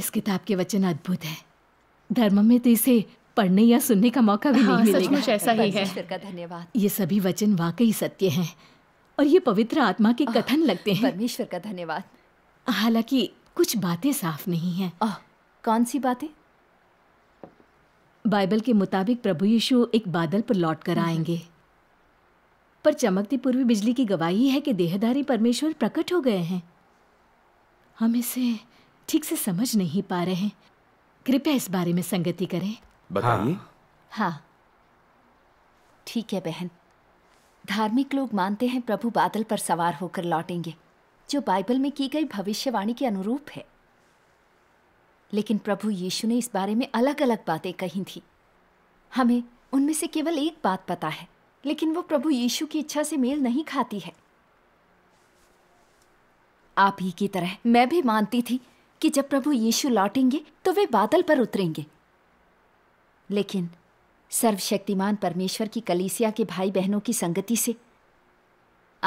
इस किताब के वचन अद्भुत है धर्म में तो इसे पढ़ने या सुनने का मौका भी हाँ, नहीं मिलेगा ऐसा ही है धन्यवाद ये सभी वचन वाकई सत्य हैं और ये पवित्र आत्मा के कथन लगते हैं परमेश्वर का धन्यवाद हालांकि कुछ बातें साफ नहीं हैं कौन सी बातें बाइबल के मुताबिक प्रभु यीशु एक बादल पर लौट कर हम्म, हम्म। आएंगे पर चमकती पूर्वी बिजली की गवाही है कि देहधारी परमेश्वर प्रकट हो गए हैं हम इसे ठीक से समझ नहीं पा रहे हैं कृपया इस बारे में संगति करें बताइए हाँ ठीक है बहन धार्मिक लोग मानते हैं प्रभु बादल पर सवार होकर लौटेंगे जो बाइबल में की गई भविष्यवाणी के अनुरूप है लेकिन प्रभु यीशु ने इस बारे में अलग अलग बातें कही थी हमें उनमें से केवल एक बात पता है लेकिन वो प्रभु यीशु की इच्छा से मेल नहीं खाती है आप ही की तरह मैं भी मानती थी कि जब प्रभु यीशु लौटेंगे तो वे बादल पर उतरेंगे लेकिन सर्वशक्तिमान परमेश्वर की कलीसिया के भाई बहनों की संगति से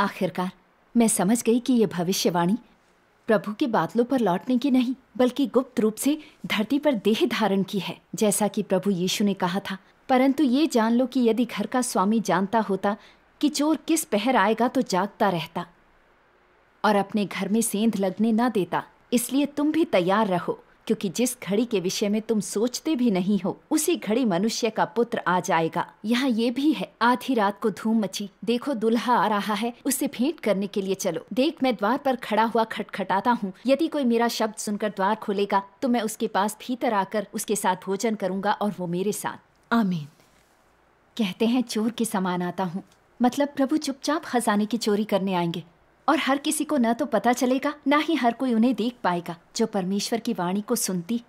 आखिरकार मैं समझ गई कि यह भविष्यवाणी प्रभु के बादलों पर लौटने की नहीं बल्कि गुप्त रूप से धरती पर देह धारण की है जैसा कि प्रभु यीशु ने कहा था परंतु ये जान लो कि यदि घर का स्वामी जानता होता कि चोर किस पहर आएगा तो जागता रहता और अपने घर में सेंध लगने ना देता इसलिए तुम भी तैयार रहो क्योंकि जिस घड़ी के विषय में तुम सोचते भी नहीं हो उसी घड़ी मनुष्य का पुत्र आ जाएगा यहाँ ये भी है आधी रात को धूम मची देखो दुल्हा आ रहा है उसे भेंट करने के लिए चलो देख मैं द्वार पर खड़ा हुआ खटखटाता हूँ यदि कोई मेरा शब्द सुनकर द्वार खोलेगा तो मैं उसके पास भीतर आकर उसके साथ भोजन करूंगा और वो मेरे साथ आमीन कहते हैं चोर के समान आता हूँ मतलब प्रभु चुपचाप खजाने की चोरी करने आएंगे और हर किसी को न तो पता चलेगा ना ही हर कोई उन्हें देख पाएगा जो परमेश्वर की वाणी को सुनती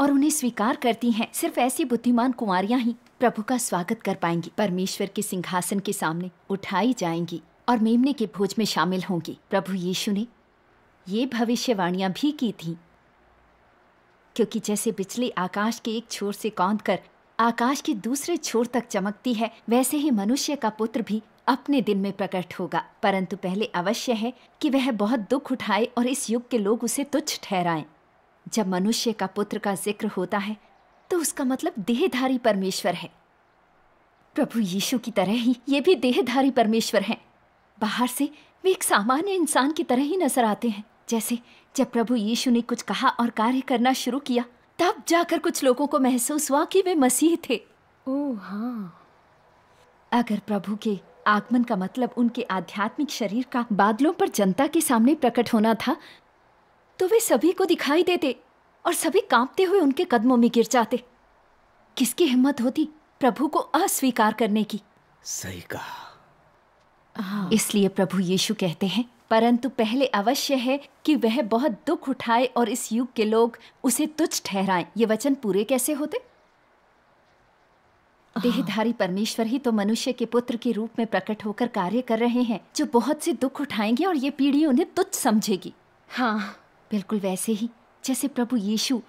और उन्हें स्वीकार करती हैं सिर्फ ऐसी बुद्धिमान कुमारियां ही प्रभु का स्वागत कर पाएंगी परमेश्वर के सिंहासन के सामने उठाई जाएंगी और मेमने के भोज में शामिल होंगी प्रभु यीशु ने ये भविष्यवाणियां भी की थी क्योंकि जैसे बिजली आकाश के एक छोर से कौंध कर आकाश के दूसरे छोर तक चमकती है वैसे ही मनुष्य का पुत्र भी अपने दिन में प्रकट होगा परंतु पहले अवश्य है कि वह बहुत दुख उठाए और इस युग के लोग उसे तुच्छ ठहराएं जब मनुष्य का पुत्र का जिक्र होता है तो उसका मतलब देहधारी परमेश्वर है प्रभु यीशु की तरह ही ये भी देहधारी परमेश्वर हैं बाहर से वे एक सामान्य इंसान की तरह ही नजर आते हैं जैसे जब प्रभु यीशु ने कुछ कहा और कार्य करना शुरू किया तब जाकर कुछ लोगों को महसूस हुआ कि वे मसीह थे ओ हाँ अगर प्रभु के आगमन का मतलब उनके आध्यात्मिक शरीर का बादलों पर जनता के सामने प्रकट होना था तो वे सभी को दिखाई देते और सभी कांपते हुए उनके कदमों में गिर जाते किसकी हिम्मत होती प्रभु को अस्वीकार करने की सही कहा हाँ। इसलिए प्रभु यीशु कहते हैं परंतु पहले अवश्य है कि वह बहुत दुख उठाए और इस युग के लोग उसे तुच्छ ठहराएं ये वचन पूरे कैसे होते देहधारी परमेश्वर ही तो मनुष्य के पुत्र के रूप में प्रकट होकर कार्य कर रहे हैं जो बहुत से दुख उठाएंगे और ये पीढ़ी उन्हें तुच्छ समझेगी हाँ बिल्कुल वैसे ही जैसे प्रभु यीशु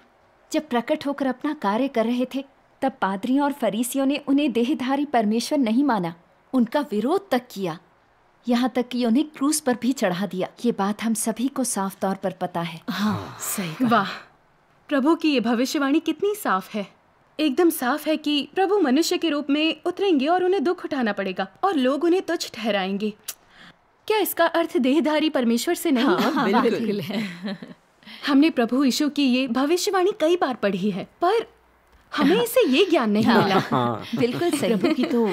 जब प्रकट होकर अपना कार्य कर रहे थे तब पादरियों और फरीसियों ने उन्हें देहधारी परमेश्वर नहीं माना उनका विरोध तक किया यहाँ तक कि उन्हें क्रूस पर भी चढ़ा दिया ये बात हम सभी को साफ तौर पर पता है हाँ सही वाह प्रभु की ये भविष्यवाणी कितनी साफ है एकदम साफ है कि प्रभु मनुष्य के रूप में उतरेंगे और उन्हें दुख उठाना पड़ेगा और लोग उन्हें तुच्छ ठहराएंगे क्या इसका अर्थ देहधारी परमेश्वर से नहीं हाँ, हाँ, बिल्कुल, बिल्कुल है हमने प्रभु यीशु की ये भविष्यवाणी कई बार पढ़ी है पर हमें हाँ। इसे ये ज्ञान नहीं हाँ, मिला हाँ। बिल्कुल सही प्रभु की तो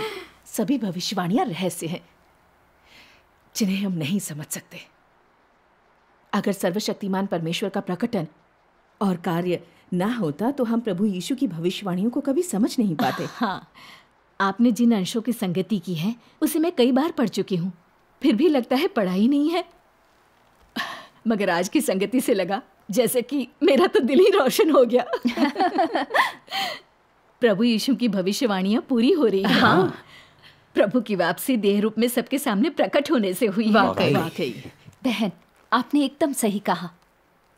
सभी भविष्यवाणियां रहस्य हैं जिन्हें हम नहीं समझ सकते अगर सर्वशक्तिमान परमेश्वर का प्रकटन और कार्य ना होता तो हम प्रभु यीशु की भविष्यवाणियों को कभी समझ नहीं पाते हाँ आपने जिन अंशों की संगति की है उसे मैं कई बार पढ़ चुकी हूँ फिर भी लगता है पढ़ा ही नहीं है मगर आज की संगति से लगा जैसे कि मेरा तो दिल ही रोशन हो गया प्रभु यीशु की भविष्यवाणियाँ पूरी हो रही हैं हाँ। प्रभु की वापसी देह रूप में सबके सामने प्रकट होने से हुई वाकई वाकई बहन आपने एकदम सही कहा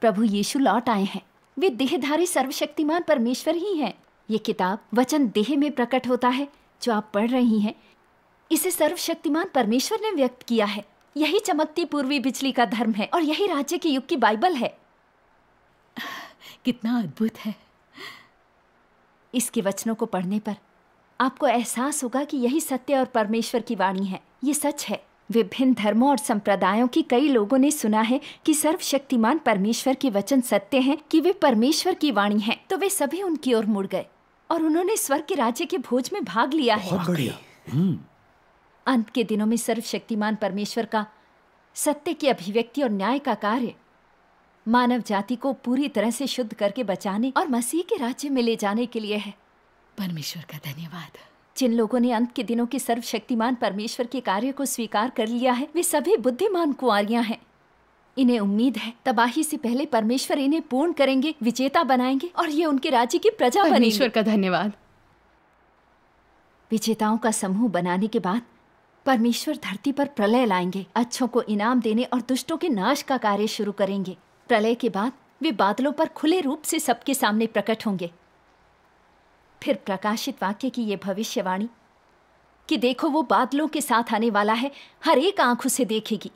प्रभु यीशु लौट आए हैं वे देहधारी सर्वशक्तिमान परमेश्वर ही हैं ये किताब वचन देह में प्रकट होता है जो आप पढ़ रही हैं इसे सर्वशक्तिमान परमेश्वर ने व्यक्त किया है यही चमकती पूर्वी बिजली का धर्म है और यही राज्य के युग की बाइबल है कितना अद्भुत है इसके वचनों को पढ़ने पर आपको एहसास होगा कि यही सत्य और परमेश्वर की वाणी है ये सच है विभिन्न धर्मों और संप्रदायों की कई लोगों ने सुना है कि सर्वशक्तिमान परमेश्वर के वचन सत्य हैं कि वे परमेश्वर की वाणी हैं तो वे सभी उनकी ओर मुड़ गए और उन्होंने स्वर्ग के राज्य के भोज में भाग लिया है हम्म। अंत के दिनों में सर्वशक्तिमान परमेश्वर का सत्य की अभिव्यक्ति और न्याय का कार्य मानव जाति को पूरी तरह से शुद्ध करके बचाने और मसीह के राज्य में ले जाने के लिए है परमेश्वर का धन्यवाद जिन लोगों ने अंत के दिनों के सर्वशक्तिमान परमेश्वर के कार्य को स्वीकार कर लिया है वे सभी बुद्धिमान कुआरियां हैं इन्हें उम्मीद है तबाही से पहले परमेश्वर इन्हें पूर्ण करेंगे विजेता बनाएंगे और ये उनके राज्य की प्रजा परमेश्वर का धन्यवाद विजेताओं का समूह बनाने के बाद परमेश्वर धरती पर प्रलय लाएंगे अच्छों को इनाम देने और दुष्टों के नाश का कार्य शुरू करेंगे प्रलय के बाद वे बादलों पर खुले रूप से सबके सामने प्रकट होंगे फिर प्रकाशित वाक्य की ये भविष्यवाणी कि देखो वो बादलों के साथ आने वाला है हर एक आंख उसे देखेगी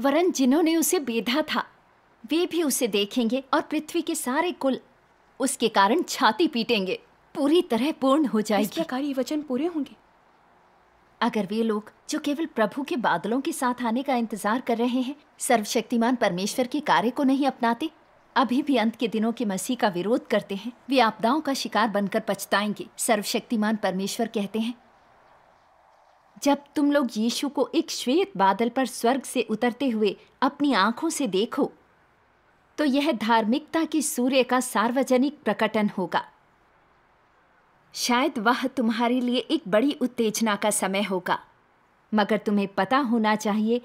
वरन जिन्होंने उसे बेधा था वे भी उसे देखेंगे और पृथ्वी के सारे कुल उसके कारण छाती पीटेंगे पूरी तरह पूर्ण हो जाएगी इस ये वचन पूरे होंगे अगर वे लोग जो केवल प्रभु के बादलों के साथ आने का इंतजार कर रहे हैं सर्वशक्तिमान परमेश्वर के कार्य को नहीं अपनाते अभी भी अंत के दिनों के मसीह का विरोध करते हैं वे आपदाओं का शिकार बनकर पछताएंगे सर्वशक्तिमान परमेश्वर कहते हैं जब तुम लोग यीशु को एक श्वेत बादल पर स्वर्ग से उतरते हुए अपनी आंखों से देखो तो यह धार्मिकता के सूर्य का सार्वजनिक प्रकटन होगा शायद वह तुम्हारे लिए एक बड़ी उत्तेजना का समय होगा मगर तुम्हें पता होना चाहिए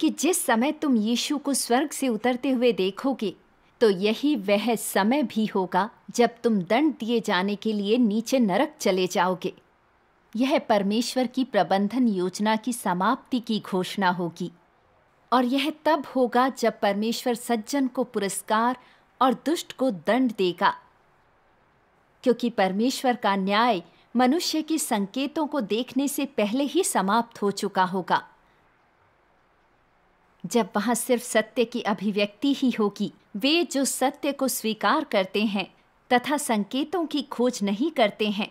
कि जिस समय तुम यीशु को स्वर्ग से उतरते हुए देखोगे तो यही वह समय भी होगा जब तुम दंड दिए जाने के लिए नीचे नरक चले जाओगे यह परमेश्वर की प्रबंधन योजना की समाप्ति की घोषणा होगी और यह तब होगा जब परमेश्वर सज्जन को पुरस्कार और दुष्ट को दंड देगा क्योंकि परमेश्वर का न्याय मनुष्य के संकेतों को देखने से पहले ही समाप्त हो चुका होगा जब वहां सिर्फ सत्य की अभिव्यक्ति ही होगी वे जो सत्य को स्वीकार करते हैं तथा संकेतों की खोज नहीं करते हैं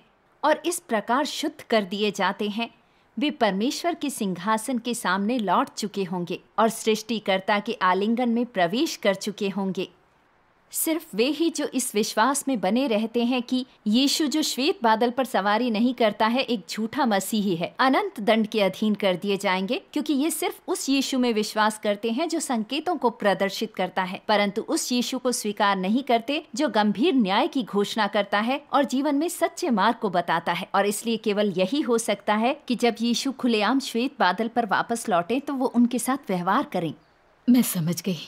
और इस प्रकार शुद्ध कर दिए जाते हैं वे परमेश्वर के सिंहासन के सामने लौट चुके होंगे और सृष्टिकर्ता के आलिंगन में प्रवेश कर चुके होंगे सिर्फ वे ही जो इस विश्वास में बने रहते हैं कि यीशु जो श्वेत बादल पर सवारी नहीं करता है एक झूठा मसीही है अनंत दंड के अधीन कर दिए जाएंगे क्योंकि ये सिर्फ उस यीशु में विश्वास करते हैं जो संकेतों को प्रदर्शित करता है परंतु उस यीशु को स्वीकार नहीं करते जो गंभीर न्याय की घोषणा करता है और जीवन में सच्चे मार्ग को बताता है और इसलिए केवल यही हो सकता है की जब यीशु खुलेआम श्वेत बादल पर वापस लौटे तो वो उनके साथ व्यवहार करें मैं समझ गई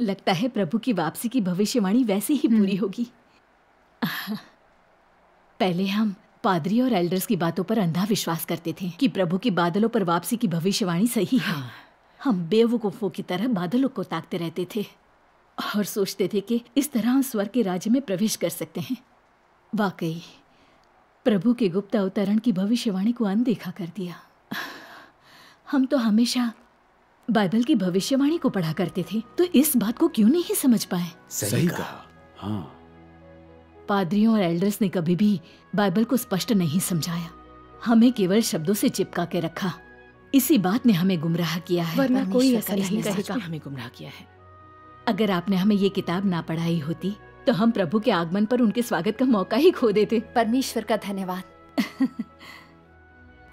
लगता है प्रभु की वापसी की भविष्यवाणी वैसे ही पूरी हम्म। होगी पहले हम पादरी और एल्डर्स की बातों पर अंधा विश्वास करते थे कि प्रभु के बादलों पर वापसी की भविष्यवाणी सही है हाँ। हम बेवकूफों की तरह बादलों को ताकते रहते थे और सोचते थे कि इस तरह हम स्वर के राज्य में प्रवेश कर सकते हैं वाकई प्रभु के गुप्त अवतरण की भविष्यवाणी को अनदेखा कर दिया हम तो हमेशा बाइबल की भविष्यवाणी को पढ़ा करते थे तो इस बात को क्यों नहीं समझ पाए सही कहा हाँ पादरियों और एल्डर्स ने कभी भी बाइबल को स्पष्ट नहीं समझाया हमें केवल शब्दों से चिपका के रखा इसी बात ने हमें गुमराह किया है वरना कोई ऐसा नहीं कहेगा हमें गुमराह किया है अगर आपने हमें ये किताब ना पढ़ाई होती तो हम प्रभु के आगमन पर उनके स्वागत का मौका ही खो देते परमेश्वर का धन्यवाद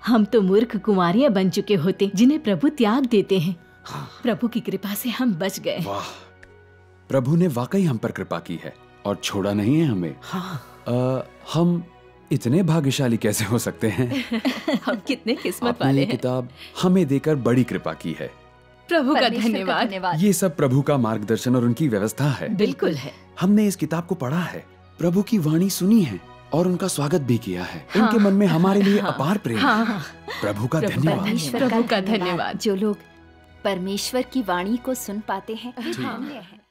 हम तो मूर्ख कुमारियाँ बन चुके होते जिन्हें प्रभु त्याग देते हैं हाँ। प्रभु की कृपा से हम बच गए प्रभु ने वाकई हम पर कृपा की है और छोड़ा नहीं है हमें हाँ। आ, हम इतने भाग्यशाली कैसे हो सकते हैं हम कितने किस्मत वाले हैं किताब हमें देकर बड़ी कृपा की है प्रभु का धन्यवाद ये सब प्रभु का मार्गदर्शन और उनकी व्यवस्था है बिल्कुल है हमने इस किताब को पढ़ा है प्रभु की वाणी सुनी है और उनका स्वागत भी किया है हाँ, उनके मन में हमारे लिए हाँ, अपार प्रेम हाँ, हाँ, प्रभु का धन्यवाद प्रभु का धन्यवाद जो लोग परमेश्वर की वाणी को सुन पाते हैं वे धन्य हैं